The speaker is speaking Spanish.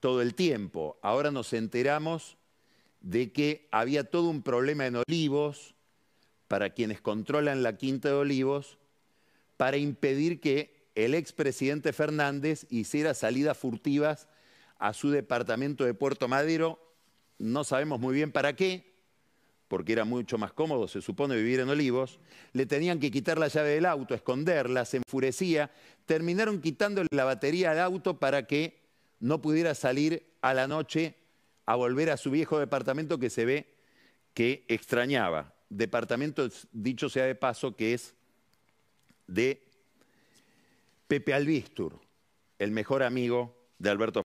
todo el tiempo. Ahora nos enteramos de que había todo un problema en Olivos, para quienes controlan la Quinta de Olivos, para impedir que el expresidente Fernández hiciera salidas furtivas a su departamento de Puerto Madero. No sabemos muy bien para qué, porque era mucho más cómodo, se supone, vivir en Olivos, le tenían que quitar la llave del auto, esconderla, se enfurecía, terminaron quitándole la batería al auto para que no pudiera salir a la noche a volver a su viejo departamento que se ve que extrañaba. Departamento, dicho sea de paso, que es de Pepe Albistur, el mejor amigo de Alberto